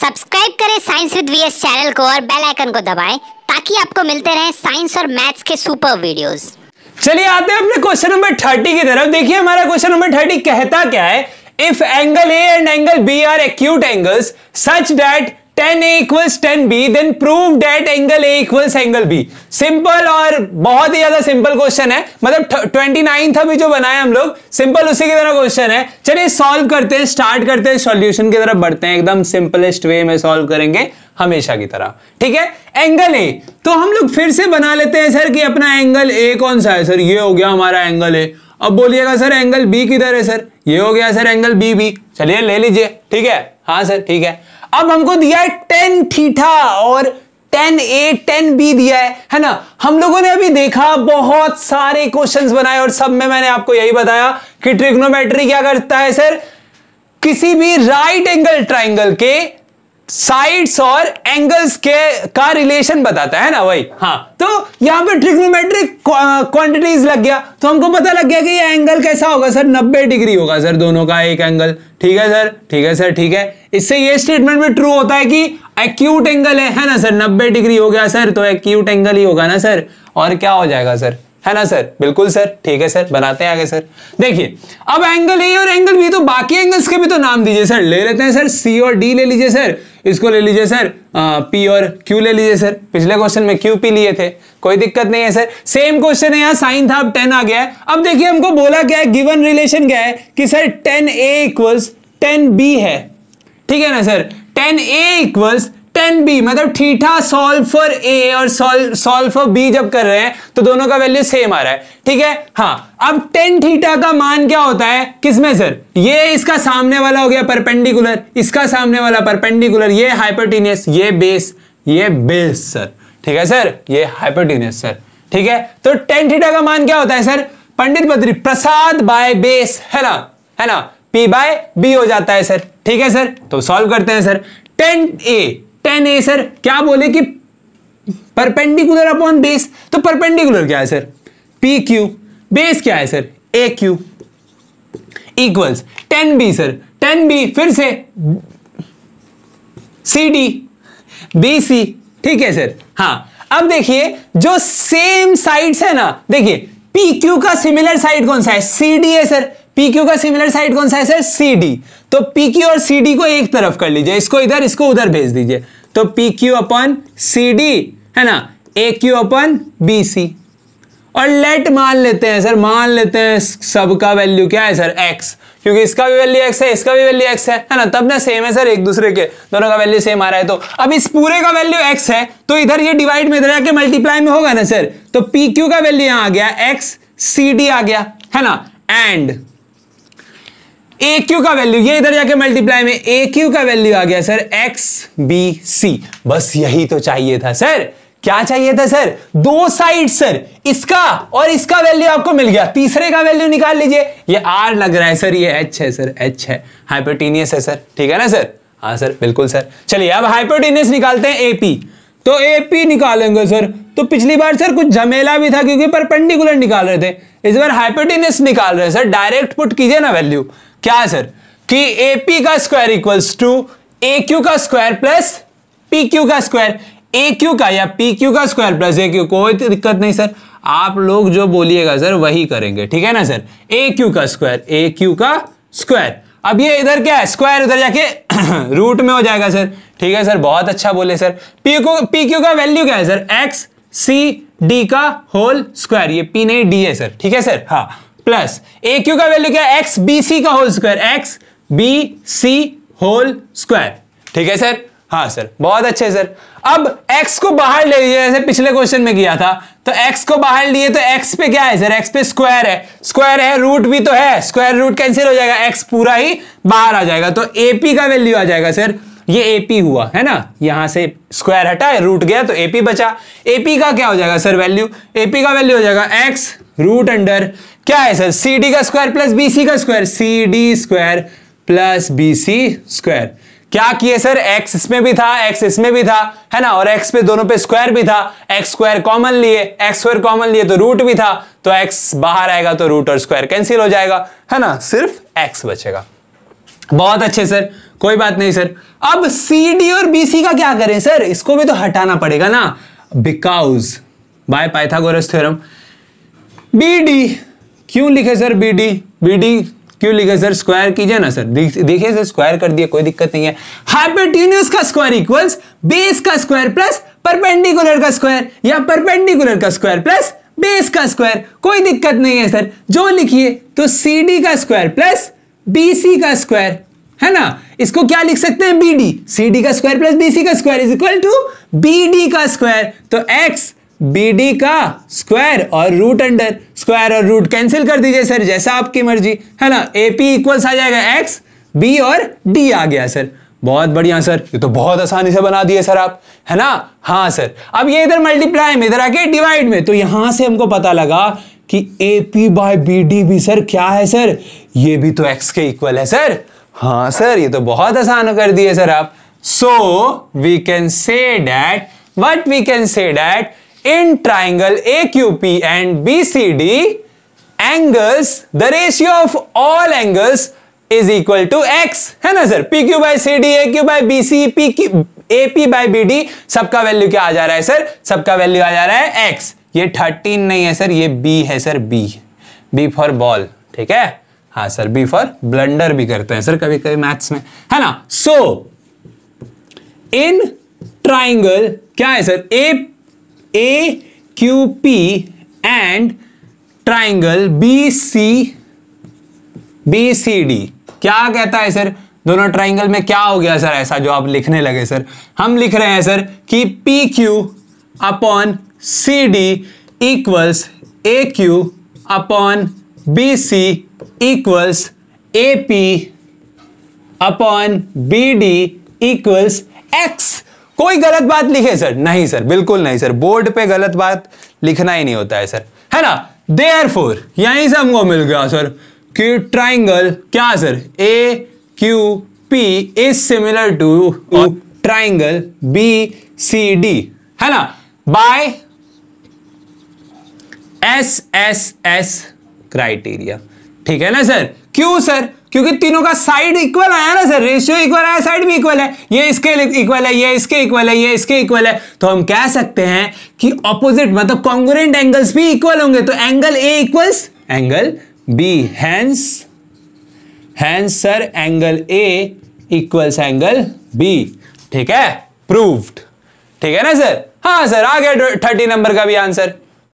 subscribe करें science with VS channel को और बेल आइकन को दबाएं ताकि आपको मिलते रहें साइंस और मैथ्स के सुपर वीडियोस चलिए आते हैं अपने क्वेश्चन नंबर थर्टी की तरफ देखिए हमारा क्वेश्चन नंबर थर्टी कहता क्या है if angle A and angle B are acute angles such that tan A equals tan B then prove that angle A equals angle B simple और बहुत ही ज्यादा सिंपल क्वेश्चन है मतलब ट्वेंटी नाइन था भी जो बनाया हम लोग सिंपल उसी की तरह क्वेश्चन है चलिए सॉल्व करते हैं स्टार्ट करते हैं सॉल्यूशन की तरफ बढ़ते हैं एकदम सिंपलेस्ट वे में सॉल्व करेंगे हमेशा की तरह ठीक है एंगल ए तो हम लोग फिर से बना लेते हैं सर कि अपना एंगल ए कौन सा है सर ये हो गया हमारा एंगल ए अब बोलिएगा सर एंगल बी किधर है सर ये हो गया सर एंगल बी बी चलिए ले लीजिए ठीक है हाँ सर ठीक है अब हमको दिया है टेन थीठा और टेन ए टेन बी दिया है है ना हम लोगों ने अभी देखा बहुत सारे क्वेश्चंस बनाए और सब में मैंने आपको यही बताया कि ट्रिग्नोमेट्री क्या करता है सर किसी भी राइट एंगल ट्राइंगल के साइड्स और एंगल्स के का रिलेशन बताता है ना भाई हाँ तो यहां पे ट्रिग्नोमेट्रिक क्वांटिटीज लग गया तो हमको पता लग गया कि ये एंगल कैसा होगा सर 90 डिग्री होगा सर दोनों का एक एंगल ठीक है सर ठीक है सर ठीक है इससे ये स्टेटमेंट भी ट्रू होता है कि एक्यूट एंगल है है ना सर 90 डिग्री हो गया सर तो एक्यूट एंगल ही होगा ना सर और क्या हो जाएगा सर है ना सर बिल्कुल सर ठीक है सर बनाते हैं आगे सर देखिए अब एंगल ए और एंगल बी तो बाकी एंगल्स के भी तो नाम दीजिए सर ले लेते हैं सर सी और डी ले लीजिए सर इसको ले लीजिए सर पी और क्यू ले लीजिए सर पिछले क्वेश्चन में क्यू पी लिए थे कोई दिक्कत नहीं है सर सेम क्वेश्चन है यहाँ साइन था अब टेन आ गया है अब देखिए हमको बोला क्या है गिवन रिलेशन क्या है कि sir tan A equals tan B है ठीक है ना sir tan A equals tan B मतलब ठीठा सॉल्व फॉर ए और सॉल्व फॉर बी जब कर रहे हैं तो दोनों का वैल्यू सेम आ रहा है ठीक है हाँ अब टेन थीटा का मान क्या होता है किसमें सर ये इसका सामने वाला हो गया परपेंडिकुलर इसका सामने वाला परपेंडिकुलर ये हाइपरटीनियस ये बेस ये बेस सर ठीक है सर ये हाइपरटीनियस सर ठीक है तो टेन थीटा का मान क्या होता है sir Pandit Badri Prasad by base है ना है ना पी बाय बी हो जाता है सर ठीक है सर तो सॉल्व करते हैं sir tan A tan A sir क्या बोले कि परपेंडिकुलर अपॉन बेस तो परपेंडिकुलर क्या है सर पी क्यू बेस क्या है sir A Q equals tan B sir tan B फिर से सी डी बी सी ठीक है सर हाँ अब देखिए जो सेम साइड्स है ना देखिए पी क्यू का सिमिलर साइड कौन सा है सी डी है सर PQ का सिमिलर साइड कौन सा है सर CD तो PQ और CD को एक तरफ कर लीजिए इसको इधर इसको उधर भेज दीजिए तो PQ अपन CD है ना AQ अपन BC और लेट मान लेते हैं सर मान लेते हैं सबका वैल्यू क्या है सर x क्योंकि इसका भी वैल्यू x है इसका भी वैल्यू x है है ना तब ना सेम है सर एक दूसरे के दोनों का वैल्यू सेम आ रहा है तो अब इस पूरे का वैल्यू x है तो इधर ये डिवाइड में इधर आके मल्टीप्लाई में होगा ना सर तो pq का वैल्यू यहां आ गया x cd आ गया है ना एंड ए क्यू का वैल्यू ये इधर जाके मल्टीप्लाई में ए क्यू का वैल्यू आ गया सर एक्स बी सी बस यही तो चाहिए था सर क्या चाहिए था सर दो साइड सर इसका और इसका वैल्यू आपको मिल गया तीसरे का वैल्यू निकाल लीजिए ये आर लग रहा है सर ये एच है सर एच है हाइपोटीनियस है सर ठीक है ना सर हाँ सर बिल्कुल सर चलिए अब हाइपोटीनियस निकालते हैं एपी तो एपी निकालेंगे सर तो पिछली बार सर कुछ झमेला भी था क्योंकि पर निकाल रहे थे इस बार हाइपोटीनियस निकाल रहे हैं सर डायरेक्ट पुट कीजिए ना वैल्यू क्या है सर कि पी का square equals to A Q का स्क्वायर प्लस पी क्यू का स्क्वायर ए क्यू का या पी क्यू का स्क्वायर प्लस ए क्यू कोई दिक्कत नहीं सर आप लोग जो बोलिएगा सर वही करेंगे ठीक है ना सर ए क्यू का स्क्वायर ए क्यू का स्क्वायर अब ये इधर क्या है स्क्वायर उधर जाके रूट में हो जाएगा सर ठीक है सर बहुत अच्छा बोले सर पी को पी क्यू का वैल्यू क्या है सर एक्स सी डी का होल स्क्वायर ये पी नहीं डी है सर ठीक है सर हाँ प्लस ए क्यू का वैल्यू क्या एक्स बी सी का whole square X B C whole square ठीक है सर हाँ सर बहुत अच्छे सर अब x को बाहर ले लीजिए जैसे पिछले क्वेश्चन में किया था तो x को बाहर लिए तो x पे क्या है सर x पे स्क्वायर है स्क्वायर है रूट भी तो है स्क्वायर रूट कैंसिल हो जाएगा x पूरा ही बाहर आ जाएगा तो ap का वैल्यू आ जाएगा सर ये ap हुआ है ना यहां से स्क्वायर हटा रूट गया तो ap बचा ap का क्या हो जाएगा सर वैल्यू ap का वैल्यू हो जाएगा एक्स रूट अंडर क्या है सर सी डी का स्क्वायर प्लस बी सी का square C D square plus B C square क्या किए सर x इसमें भी था x इसमें भी था है ना और x पे दोनों पे स्क्वायर भी था x स्क्वायर कॉमन लिए x स्क्वायर कॉमन लिए तो रूट भी था तो x बाहर आएगा तो रूट और स्क्वायर कैंसिल हो जाएगा है ना सिर्फ x बचेगा बहुत अच्छे सर कोई बात नहीं सर अब सी डी और बी सी का क्या करें सर इसको भी तो हटाना पड़ेगा ना because by Pythagoras theorem B D क्यों लिखे sir B D B D क्यों लिखे सर स्क्वायर कीजिए ना सर देखिए सर स्क्वायर कर दिया कोई दिक्कत नहीं है हाइपोटेन्यूस का स्क्वायर इक्वल्स बेस का स्क्वायर प्लस परपेंडिकुलर का स्क्वायर या परपेंडिकुलर का स्क्वायर प्लस बेस का स्क्वायर कोई दिक्कत नहीं है सर जो लिखिए तो सी डी का स्क्वायर प्लस बी सी का स्क्वायर है ना इसको क्या लिख सकते हैं बी डी सी डी का स्क्वायर प्लस बी सी का square is equal to B D का स्क्वायर तो एक्स बी डी का स्क्वायर और रूट अंडर स्क्वायर और रूट कैंसिल कर दीजिए सर जैसा आपकी मर्जी है ना ए पी इक्वल्स आ जाएगा एक्स बी और डी आ गया सर बहुत बढ़िया सर ये तो बहुत आसानी से बना दिए सर आप है ना हाँ सर अब ये इधर मल्टीप्लाई में इधर आके डिवाइड में तो यहां से हमको पता लगा कि A P by B D भी सर क्या है सर ये भी तो एक्स के इक्वल है सर हाँ सर ये तो बहुत आसान कर दिए सर आप so we can say that what we can say that in triangle A Q P and B C D angles the ratio of all angles is equal to X है ना sir P Q by C D A Q by B C P A P by B D सबका value क्या आ जा रहा है sir सबका value आ जा रहा है एक्स ये थर्टीन नहीं है सर ये बी है sir B B for ball ठीक है हाँ सर बी फॉर ब्लंडर भी करते हैं सर कभी कभी मैथ्स में है ना सो इन ट्राइंगल क्या है sir A A Q P and triangle B C B C D क्या कहता है सर दोनों ट्राइंगल में क्या हो गया सर ऐसा जो आप लिखने लगे सर हम लिख रहे हैं सर कि P Q upon C D equals A Q upon B C equals A P upon B D equals X कोई गलत बात लिखे सर नहीं सर बिल्कुल नहीं सर बोर्ड पे गलत बात लिखना ही नहीं होता है सर है ना देयर फोर यहीं से हमको मिल गया सर कि ट्राइंगल क्या sir A Q P is similar to triangle B C D है ना by S S S criteria ठीक है ना सर क्यों सर क्योंकि तीनों का साइड इक्वल आया ना सर रेशियो इक्वल आया साइड भी इक्वल है ये इसके इक्वल है ये इसके इक्वल है ये इसके इक्वल है तो हम कह सकते हैं कि ऑपोजिट मतलब कॉन्ग्रेंट एंगल्स भी इक्वल होंगे तो angle A equals angle B hence hence sir angle A equals angle B ठीक है प्रूव्ड ठीक है ना सर हाँ सर आ गया थर्टी नंबर का भी आंसर